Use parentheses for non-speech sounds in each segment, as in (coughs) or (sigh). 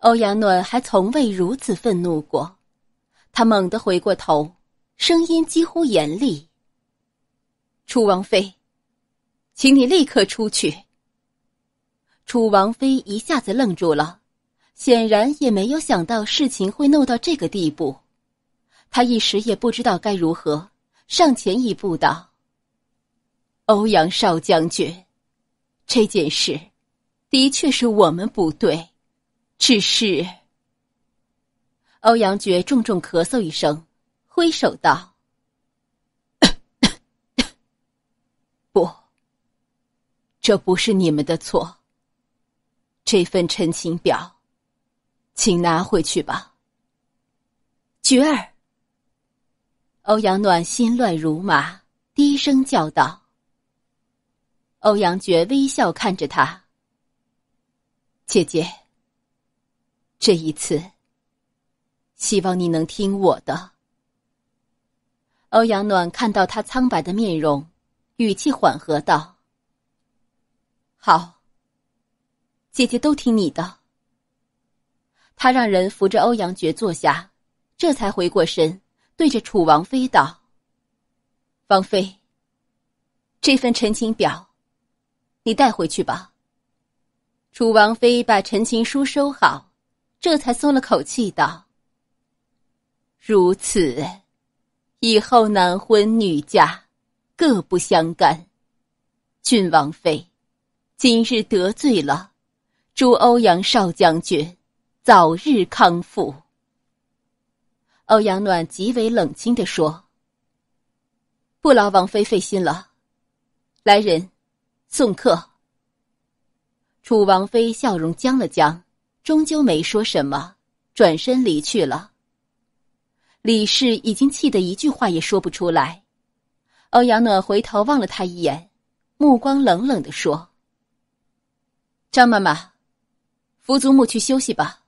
欧阳暖还从未如此愤怒过，他猛地回过头，声音几乎严厉：“楚王妃，请你立刻出去。”楚王妃一下子愣住了，显然也没有想到事情会闹到这个地步，她一时也不知道该如何，上前一步道：“欧阳少将军，这件事的确是我们不对。”只是，欧阳觉重重咳嗽一声，挥手道：“ (coughs) 不，这不是你们的错。这份陈情表，请拿回去吧。”珏儿，欧阳暖心乱如麻，低声叫道：“欧阳觉微笑看着他，姐姐。”这一次，希望你能听我的。欧阳暖看到他苍白的面容，语气缓和道：“好，姐姐都听你的。”他让人扶着欧阳珏坐下，这才回过神，对着楚王妃道：“王妃，这份陈情表，你带回去吧。”楚王妃把陈情书收好。这才松了口气，道：“如此，以后男婚女嫁，各不相干。郡王妃，今日得罪了，祝欧阳少将军早日康复。”欧阳暖极为冷清的说：“不劳王妃费心了，来人，送客。”楚王妃笑容僵了僵。终究没说什么，转身离去了。李氏已经气得一句话也说不出来。欧阳暖回头望了他一眼，目光冷冷的说：“张妈妈，扶祖母去休息吧。”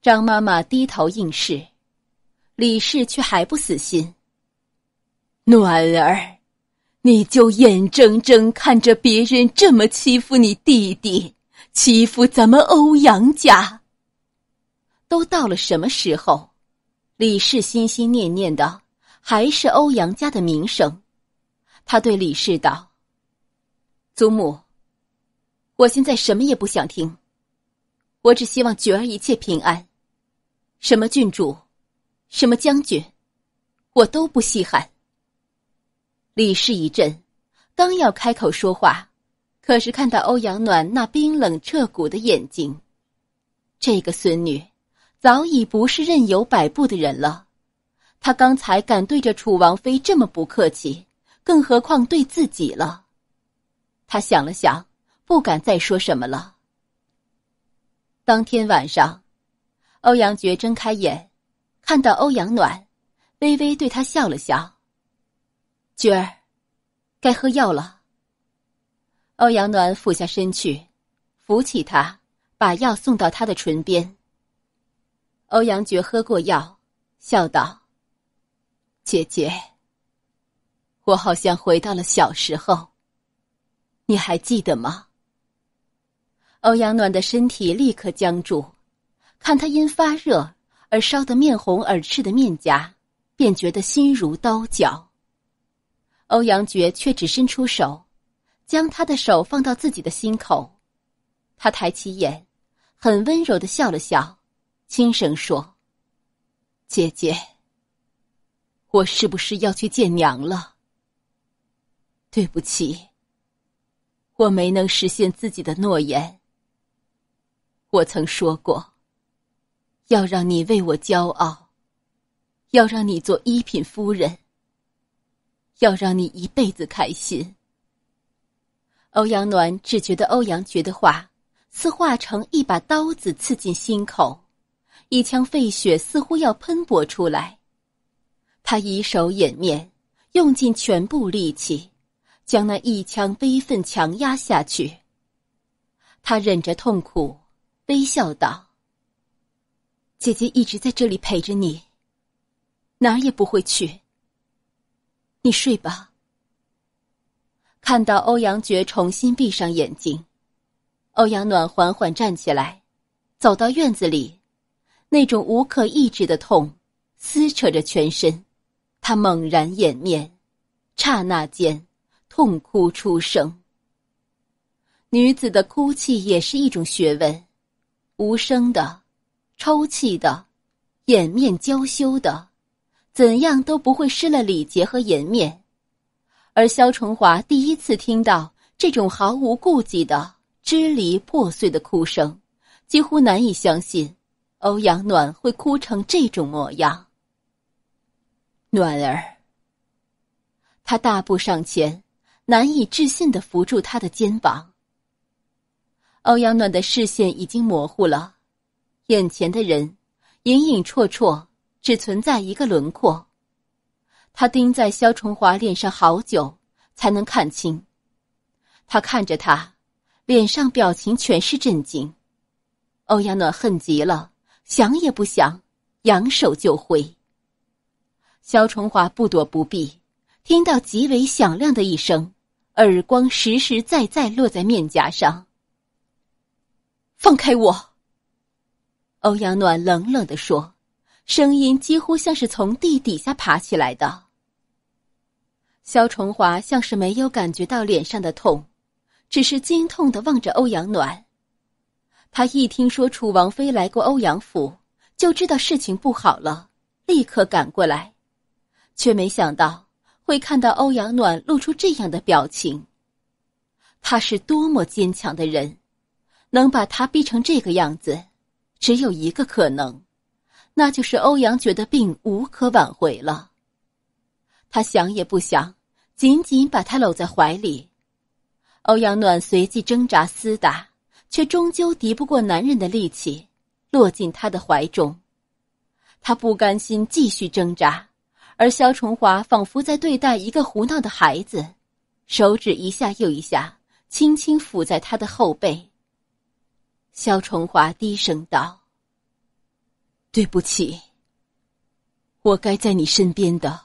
张妈妈低头应是，李氏却还不死心：“暖儿，你就眼睁睁看着别人这么欺负你弟弟？”欺负咱们欧阳家，都到了什么时候？李氏心心念念的还是欧阳家的名声。他对李氏道：“祖母，我现在什么也不想听，我只希望觉儿一切平安。什么郡主，什么将军，我都不稀罕。”李氏一震，刚要开口说话。可是看到欧阳暖那冰冷彻骨的眼睛，这个孙女早已不是任由摆布的人了。她刚才敢对着楚王妃这么不客气，更何况对自己了。他想了想，不敢再说什么了。当天晚上，欧阳珏睁开眼，看到欧阳暖微微对他笑了笑：“娟儿，该喝药了。”欧阳暖俯下身去，扶起他，把药送到他的唇边。欧阳珏喝过药，笑道：“姐姐，我好像回到了小时候，你还记得吗？”欧阳暖的身体立刻僵住，看他因发热而烧得面红耳赤的面颊，便觉得心如刀绞。欧阳珏却只伸出手。将他的手放到自己的心口，他抬起眼，很温柔的笑了笑，轻声说：“姐姐，我是不是要去见娘了？”对不起，我没能实现自己的诺言。我曾说过，要让你为我骄傲，要让你做一品夫人，要让你一辈子开心。欧阳暖只觉得欧阳觉的话似化成一把刀子刺进心口，一腔沸血似乎要喷薄出来。他以手掩面，用尽全部力气，将那一腔悲愤强压下去。他忍着痛苦，微笑道：“姐姐一直在这里陪着你，哪儿也不会去。你睡吧。”看到欧阳珏重新闭上眼睛，欧阳暖缓缓站起来，走到院子里，那种无可抑制的痛撕扯着全身，他猛然掩面，刹那间痛哭出声。女子的哭泣也是一种学问，无声的，抽泣的，掩面娇羞的，怎样都不会失了礼节和颜面。而肖崇华第一次听到这种毫无顾忌的支离破碎的哭声，几乎难以相信，欧阳暖会哭成这种模样。暖儿，他大步上前，难以置信的扶住他的肩膀。欧阳暖的视线已经模糊了，眼前的人，隐隐绰绰，只存在一个轮廓。他盯在肖崇华脸上好久，才能看清。他看着他，脸上表情全是震惊。欧阳暖恨极了，想也不想，扬手就挥。肖崇华不躲不避，听到极为响亮的一声，耳光实实在在落在面颊上。放开我！欧阳暖冷冷的说。声音几乎像是从地底下爬起来的。肖崇华像是没有感觉到脸上的痛，只是惊痛的望着欧阳暖。他一听说楚王妃来过欧阳府，就知道事情不好了，立刻赶过来，却没想到会看到欧阳暖露出这样的表情。他是多么坚强的人，能把他逼成这个样子，只有一个可能。那就是欧阳觉得病无可挽回了。他想也不想，紧紧把他搂在怀里。欧阳暖随即挣扎厮打，却终究敌不过男人的力气，落进他的怀中。他不甘心继续挣扎，而肖崇华仿佛在对待一个胡闹的孩子，手指一下又一下，轻轻抚在他的后背。肖崇华低声道。对不起，我该在你身边的。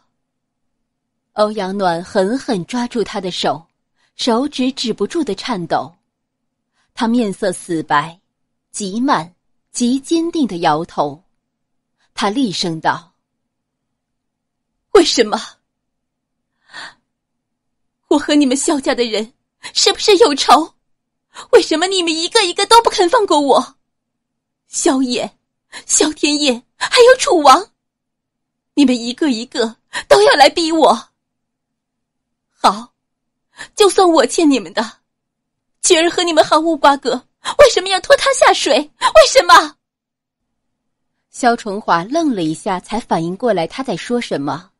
欧阳暖狠狠抓住他的手，手指止不住的颤抖。他面色死白，极慢、极坚定的摇头。他厉声道：“为什么？我和你们萧家的人是不是有仇？为什么你们一个一个都不肯放过我？萧衍。”萧天业，还有楚王，你们一个一个都要来逼我。好，就算我欠你们的，晴儿和你们毫无瓜葛，为什么要拖他下水？为什么？萧崇华愣了一下，才反应过来他在说什么。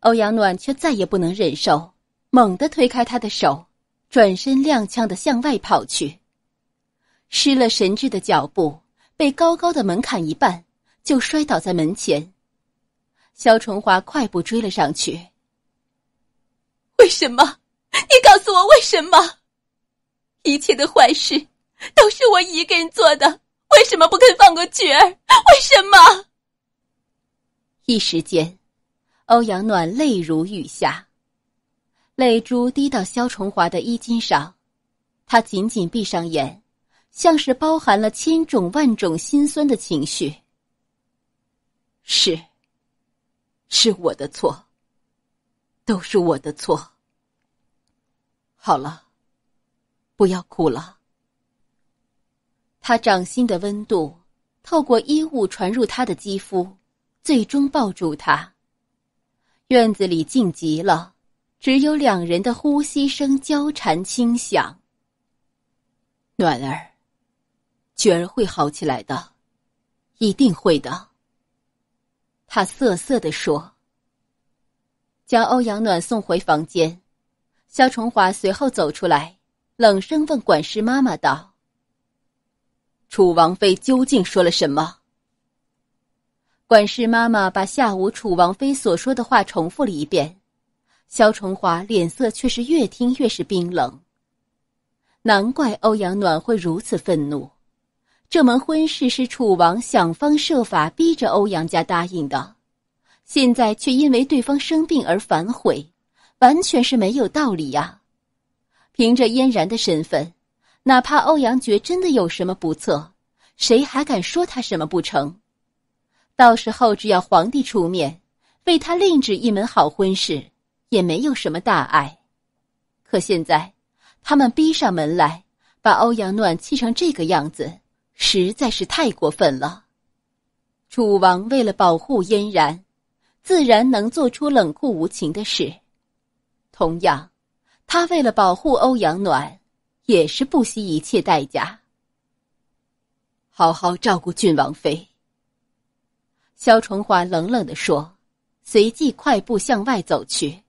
欧阳暖却再也不能忍受，猛地推开他的手，转身踉跄的向外跑去，失了神智的脚步。被高高的门槛一绊，就摔倒在门前。肖崇华快步追了上去。为什么？你告诉我为什么？一切的坏事都是我一个人做的，为什么不肯放过菊儿？为什么？一时间，欧阳暖泪如雨下，泪珠滴到肖崇华的衣襟上，他紧紧闭上眼。像是包含了千种万种心酸的情绪。是，是我的错，都是我的错。好了，不要哭了。他掌心的温度透过衣物传入他的肌肤，最终抱住他。院子里静极了，只有两人的呼吸声交缠轻响。暖儿。雪儿会好起来的，一定会的。他涩涩的说，将欧阳暖送回房间。肖崇华随后走出来，冷声问管事妈妈道：“楚王妃究竟说了什么？”管事妈妈把下午楚王妃所说的话重复了一遍，肖崇华脸色却是越听越是冰冷。难怪欧阳暖会如此愤怒。这门婚事是楚王想方设法逼着欧阳家答应的，现在却因为对方生病而反悔，完全是没有道理呀！凭着嫣然的身份，哪怕欧阳珏真的有什么不测，谁还敢说他什么不成？到时候只要皇帝出面，为他另置一门好婚事，也没有什么大碍。可现在，他们逼上门来，把欧阳暖气成这个样子。实在是太过分了，楚王为了保护嫣然，自然能做出冷酷无情的事。同样，他为了保护欧阳暖，也是不惜一切代价。好好照顾郡王妃。”萧崇华冷冷地说，随即快步向外走去。